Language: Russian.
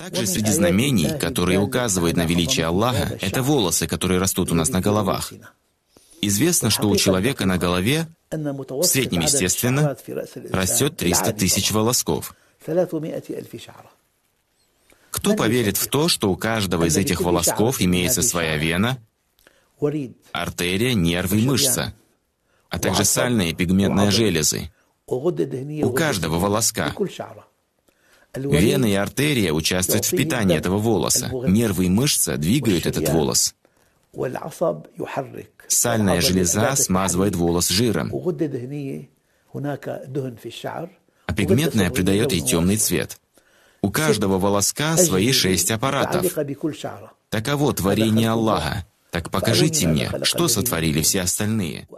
Также среди знамений, которые указывают на величие Аллаха, это волосы, которые растут у нас на головах. Известно, что у человека на голове, в среднем, естественно, растет 300 тысяч волосков. Кто поверит в то, что у каждого из этих волосков имеется своя вена, артерия, нервы и мышца, а также сальные и пигментные железы? У каждого волоска. Вены и артерия участвуют в питании этого волоса. Нервы и мышцы двигают этот волос. Сальная железа смазывает волос жиром. А пигментная придает ей темный цвет. У каждого волоска свои шесть аппаратов. Таково творение Аллаха. Так покажите мне, что сотворили все остальные.